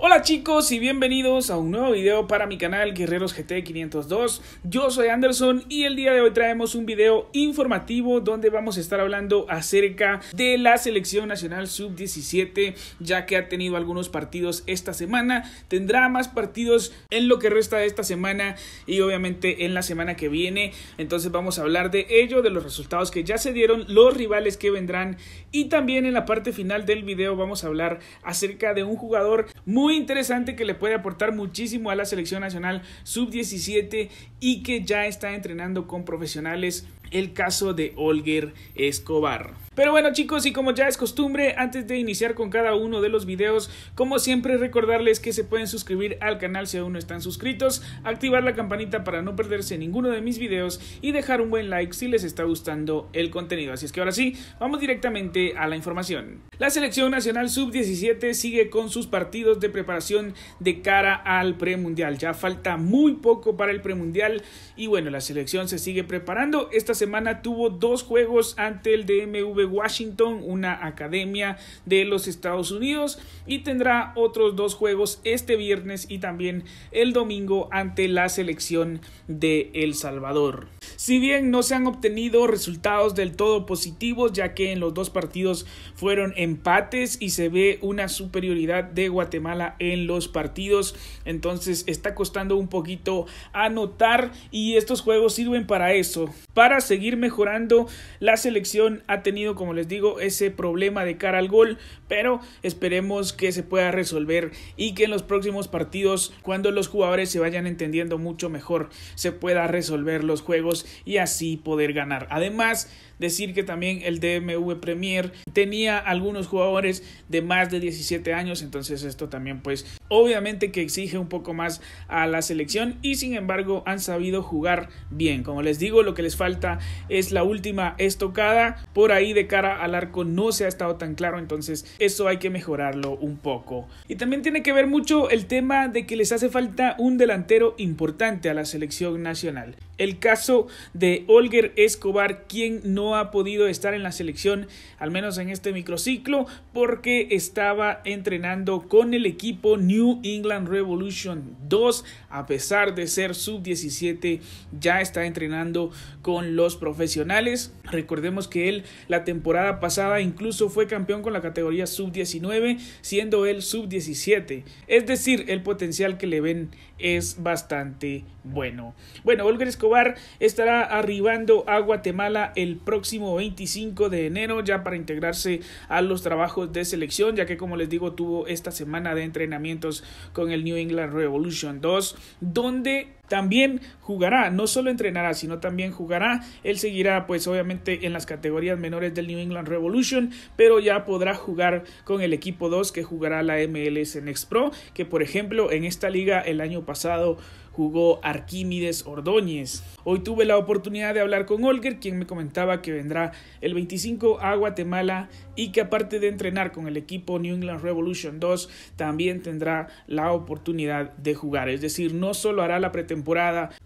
Hola chicos y bienvenidos a un nuevo video para mi canal Guerreros GT 502. Yo soy Anderson y el día de hoy traemos un video informativo donde vamos a estar hablando acerca de la selección nacional sub-17 ya que ha tenido algunos partidos esta semana, tendrá más partidos en lo que resta de esta semana y obviamente en la semana que viene. Entonces vamos a hablar de ello, de los resultados que ya se dieron, los rivales que vendrán y también en la parte final del video vamos a hablar acerca de un jugador muy muy interesante que le puede aportar muchísimo a la selección nacional sub-17 y que ya está entrenando con profesionales. El caso de Olger Escobar. Pero bueno chicos y como ya es costumbre antes de iniciar con cada uno de los videos como siempre recordarles que se pueden suscribir al canal si aún no están suscritos, activar la campanita para no perderse ninguno de mis videos y dejar un buen like si les está gustando el contenido. Así es que ahora sí, vamos directamente a la información. La selección nacional sub-17 sigue con sus partidos de preparación de cara al premundial. Ya falta muy poco para el premundial y bueno, la selección se sigue preparando. Esta semana tuvo dos juegos ante el DMV Washington, una academia de los Estados Unidos, y tendrá otros dos juegos este viernes y también el domingo ante la selección de El Salvador si bien no se han obtenido resultados del todo positivos, ya que en los dos partidos fueron empates y se ve una superioridad de Guatemala en los partidos, entonces está costando un poquito anotar y estos juegos sirven para eso, para seguir mejorando. La selección ha tenido, como les digo, ese problema de cara al gol, pero esperemos que se pueda resolver y que en los próximos partidos, cuando los jugadores se vayan entendiendo mucho mejor, se pueda resolver los juegos y así poder ganar. Además, decir que también el DMV Premier tenía algunos jugadores de más de 17 años, entonces esto también pues obviamente que exige un poco más a la selección y sin embargo han sabido jugar bien. Como les digo, lo que les falta es la última estocada, por ahí de cara al arco no se ha estado tan claro, entonces eso hay que mejorarlo un poco. Y también tiene que ver mucho el tema de que les hace falta un delantero importante a la selección nacional. El caso de Olger Escobar, quien no ha podido estar en la selección, al menos en este microciclo, porque estaba entrenando con el equipo New England Revolution 2, a pesar de ser sub-17, ya está entrenando con los profesionales. Recordemos que él la temporada pasada incluso fue campeón con la categoría sub-19, siendo él sub-17. Es decir, el potencial que le ven es bastante bueno. Bueno, Olga Escobar estará arribando a Guatemala el próximo próximo 25 de enero ya para integrarse a los trabajos de selección, ya que como les digo tuvo esta semana de entrenamientos con el New England Revolution 2, donde también jugará, no solo entrenará, sino también jugará. Él seguirá pues obviamente en las categorías menores del New England Revolution, pero ya podrá jugar con el equipo 2 que jugará la MLS Next Pro, que por ejemplo en esta liga el año pasado jugó Arquímedes Ordóñez. Hoy tuve la oportunidad de hablar con Olger, quien me comentaba que vendrá el 25 a Guatemala y que aparte de entrenar con el equipo New England Revolution 2, también tendrá la oportunidad de jugar. Es decir, no solo hará la pretemporada,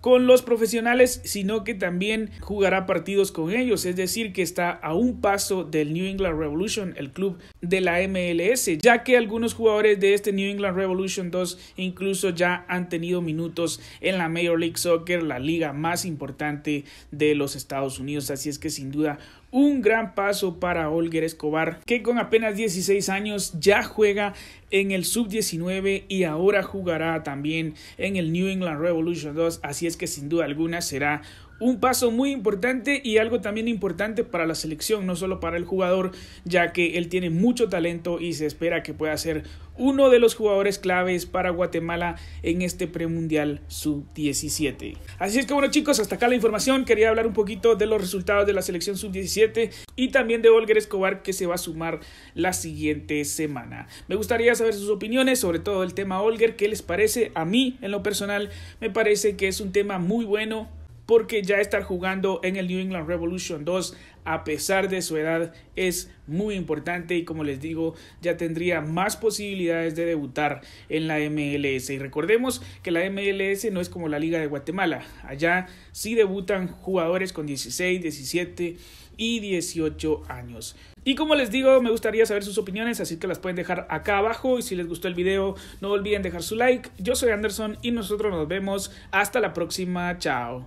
con los profesionales, sino que también jugará partidos con ellos, es decir, que está a un paso del New England Revolution, el club de la MLS, ya que algunos jugadores de este New England Revolution 2 incluso ya han tenido minutos en la Major League Soccer, la liga más importante de los Estados Unidos, así es que sin duda un gran paso para Olger Escobar, que con apenas 16 años ya juega en el sub-19 y ahora jugará también en el New England Revolution 2, así es que sin duda alguna será un paso muy importante y algo también importante para la selección, no solo para el jugador, ya que él tiene mucho talento y se espera que pueda ser uno de los jugadores claves para Guatemala en este premundial sub-17. Así es que bueno chicos, hasta acá la información, quería hablar un poquito de los resultados de la selección sub-17 y también de Olger Escobar que se va a sumar la siguiente semana. Me gustaría saber sus opiniones sobre todo el tema Olger, qué les parece, a mí en lo personal me parece que es un tema muy bueno, porque ya estar jugando en el New England Revolution 2 a pesar de su edad es muy importante y como les digo ya tendría más posibilidades de debutar en la MLS y recordemos que la MLS no es como la Liga de Guatemala allá sí debutan jugadores con 16, 17 y 18 años. Y como les digo, me gustaría saber sus opiniones, así que las pueden dejar acá abajo. Y si les gustó el video, no olviden dejar su like. Yo soy Anderson y nosotros nos vemos hasta la próxima. Chao.